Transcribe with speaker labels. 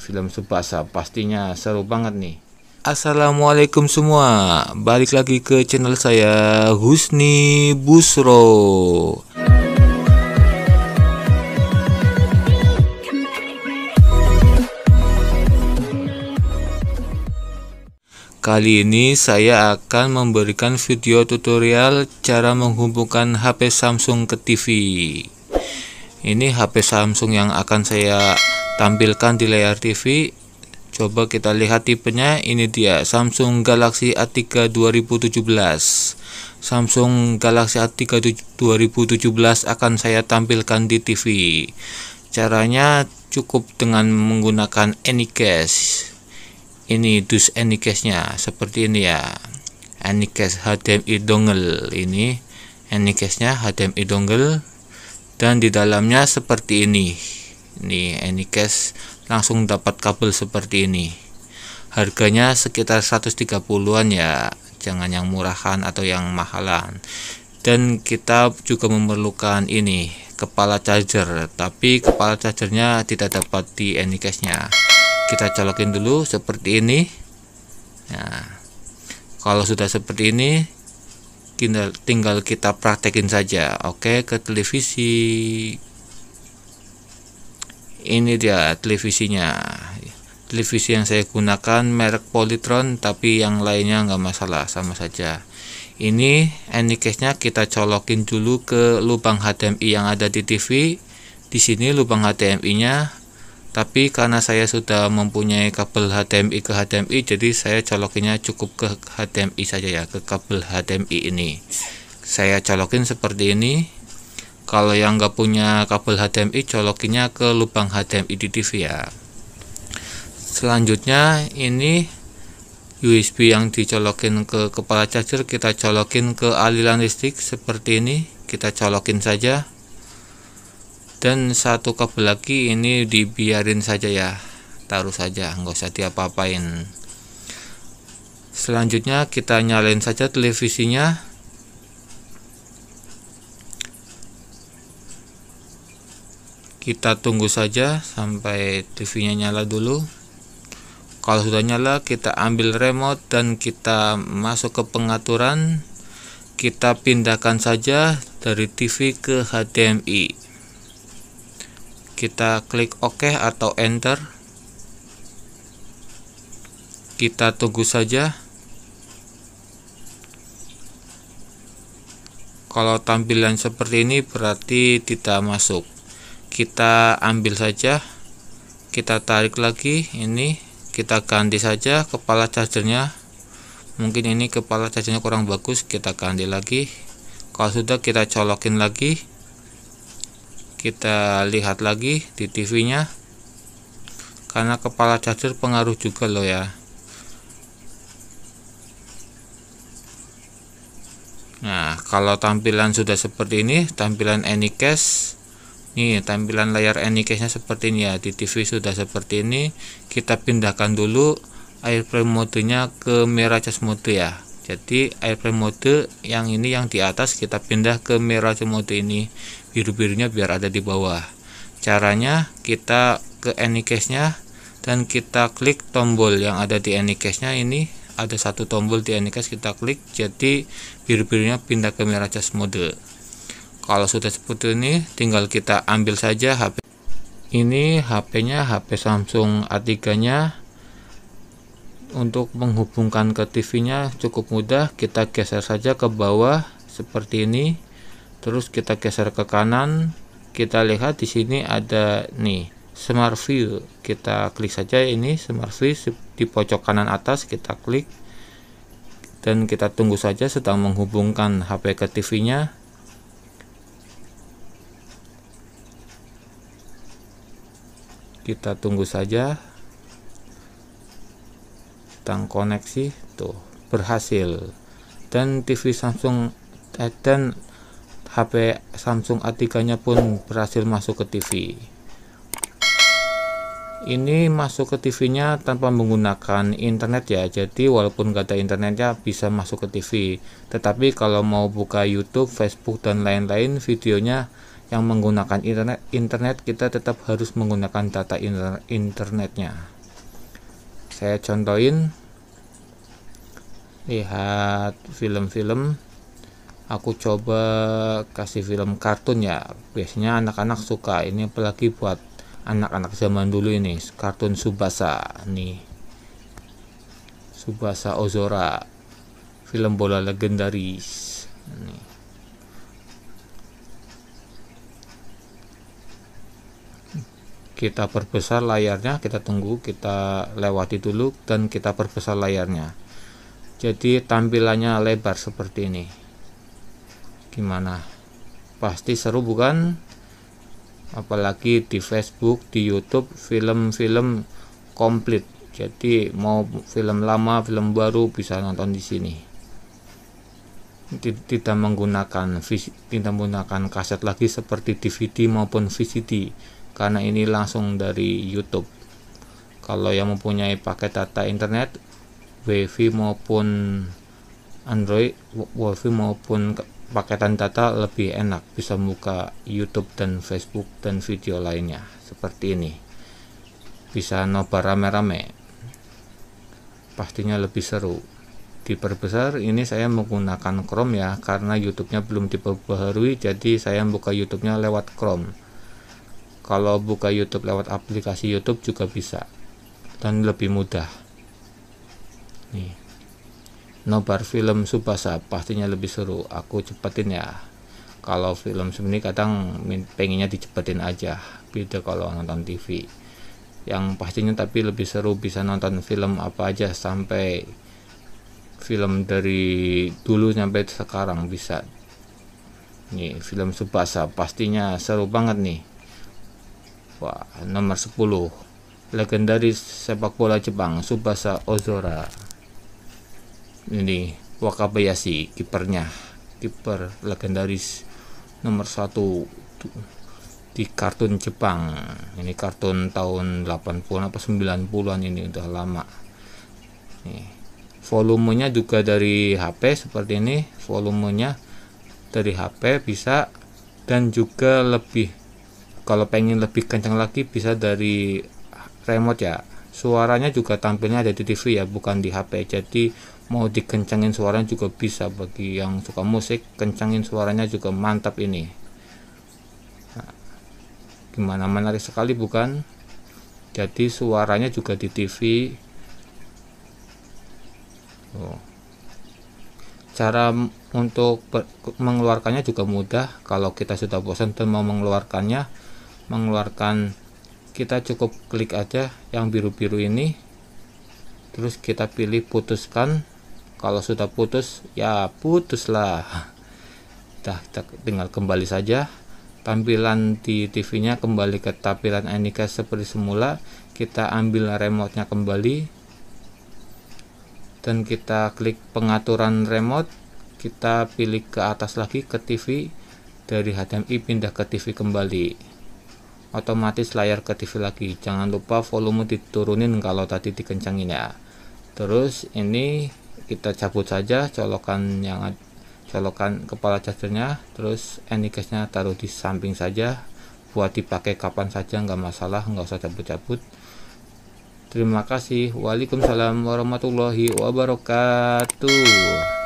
Speaker 1: film Supasa pastinya seru banget nih Assalamualaikum semua balik lagi ke channel saya Husni Busro Kali ini saya akan memberikan video tutorial cara menghubungkan HP Samsung ke TV ini HP Samsung yang akan saya tampilkan di layar TV coba kita lihat tipenya ini dia Samsung Galaxy A3 2017 Samsung Galaxy A3 2017 akan saya tampilkan di TV caranya cukup dengan menggunakan Anycast. ini dus Anycast nya seperti ini ya Anycast HDMI dongle ini Anycast nya HDMI dongle dan di dalamnya seperti ini ini Anycase langsung dapat kabel seperti ini harganya sekitar 130-an ya jangan yang murahan atau yang mahalan dan kita juga memerlukan ini kepala charger tapi kepala chargernya tidak dapat di Anycase nya kita colokin dulu seperti ini nah kalau sudah seperti ini tinggal, tinggal kita praktekin saja oke ke televisi ini dia televisinya televisi yang saya gunakan merek Polytron tapi yang lainnya nggak masalah sama saja ini any case nya kita colokin dulu ke lubang HDMI yang ada di TV di sini lubang HDMI nya tapi karena saya sudah mempunyai kabel HDMI ke HDMI jadi saya colokinnya cukup ke HDMI saja ya ke kabel HDMI ini saya colokin seperti ini kalau yang nggak punya kabel HDMI colokinnya ke lubang HDMI di TV ya selanjutnya ini USB yang dicolokin ke kepala charger kita colokin ke aliran listrik seperti ini kita colokin saja dan satu kabel lagi ini dibiarin saja ya taruh saja nggak usah diapa-apain selanjutnya kita nyalain saja televisinya kita tunggu saja sampai TV nya nyala dulu kalau sudah nyala kita ambil remote dan kita masuk ke pengaturan kita pindahkan saja dari TV ke HDMI kita klik OK atau Enter kita tunggu saja kalau tampilan seperti ini berarti tidak masuk kita ambil saja kita tarik lagi ini kita ganti saja kepala chargernya mungkin ini kepala chargernya kurang bagus kita ganti lagi kalau sudah kita colokin lagi kita lihat lagi di TV nya karena kepala charger pengaruh juga loh ya Nah, kalau tampilan sudah seperti ini, tampilan Anycase nih tampilan layar Anycase-nya seperti ini ya. Di TV sudah seperti ini. Kita pindahkan dulu airframe mode-nya ke merah cas mode ya. Jadi airframe mode yang ini yang di atas kita pindah ke merah mode ini biru-birunya biar ada di bawah caranya kita ke anycase nya dan kita klik tombol yang ada di anycase nya ini ada satu tombol di anycase kita klik jadi biru-birunya pindah ke merah miracast mode kalau sudah seperti ini tinggal kita ambil saja HP ini HP-nya HP Samsung A3 nya untuk menghubungkan ke TV-nya cukup mudah kita geser saja ke bawah seperti ini terus kita geser ke kanan kita lihat di sini ada nih smart view kita klik saja ini smart view di pojok kanan atas kita klik dan kita tunggu saja sedang menghubungkan HP ke TV nya kita tunggu saja tentang koneksi tuh berhasil dan TV Samsung eh, dan HP Samsung A3 nya pun berhasil masuk ke TV ini masuk ke TV nya tanpa menggunakan internet ya jadi walaupun gak ada internetnya bisa masuk ke TV tetapi kalau mau buka YouTube Facebook dan lain-lain videonya yang menggunakan internet internet kita tetap harus menggunakan data inter internetnya saya contohin lihat film-film aku coba kasih film kartun ya biasanya anak-anak suka ini apalagi buat anak-anak zaman dulu ini kartun Subasa nih Subasa Ozora film bola legendaris nih. kita perbesar layarnya kita tunggu kita lewati dulu dan kita perbesar layarnya jadi tampilannya lebar seperti ini gimana pasti seru bukan apalagi di Facebook di YouTube film-film komplit jadi mau film lama film baru bisa nonton di sini tidak menggunakan tidak menggunakan kaset lagi seperti DVD maupun VCD karena ini langsung dari YouTube kalau yang mempunyai paket data internet WiFi maupun Android WiFi maupun paketan data lebih enak bisa buka YouTube dan Facebook dan video lainnya seperti ini bisa nobar rame-rame pastinya lebih seru diperbesar ini saya menggunakan Chrome ya karena YouTube-nya belum diperbaharui jadi saya buka YouTube-nya lewat Chrome kalau buka YouTube lewat aplikasi YouTube juga bisa dan lebih mudah nih nobar film Subasa pastinya lebih seru aku cepetin ya kalau film sebenarnya kadang pengennya dicepetin aja beda kalau nonton TV yang pastinya tapi lebih seru bisa nonton film apa aja sampai film dari dulu sampai sekarang bisa nih film Subasa pastinya seru banget nih wah nomor 10 legendaris sepak bola Jepang Subasa Ozora ini Wakabayashi kipernya kiper legendaris nomor satu di kartun Jepang ini kartun tahun 80-an apa 90-an ini udah lama nih volumenya juga dari HP seperti ini volumenya dari HP bisa dan juga lebih kalau pengen lebih kencang lagi bisa dari remote ya suaranya juga tampilnya ada di TV ya bukan di HP jadi mau dikencangin suaranya juga bisa bagi yang suka musik kencangin suaranya juga mantap ini gimana menarik sekali bukan jadi suaranya juga di TV oh. cara untuk mengeluarkannya juga mudah kalau kita sudah bosan dan mau mengeluarkannya mengeluarkan kita cukup klik aja yang biru-biru ini terus kita pilih putuskan kalau sudah putus ya putuslah dah kita tinggal kembali saja tampilan di TV nya kembali ke tampilan Anika seperti semula kita ambil remote nya kembali dan kita klik pengaturan remote kita pilih ke atas lagi ke TV dari HDMI pindah ke TV kembali otomatis layar ke TV lagi jangan lupa volume diturunin kalau tadi dikencangin ya terus ini kita cabut saja colokan yang colokan kepala chargernya terus any nya taruh di samping saja buat dipakai kapan saja nggak masalah nggak usah cabut-cabut terima kasih waalaikumsalam warahmatullahi wabarakatuh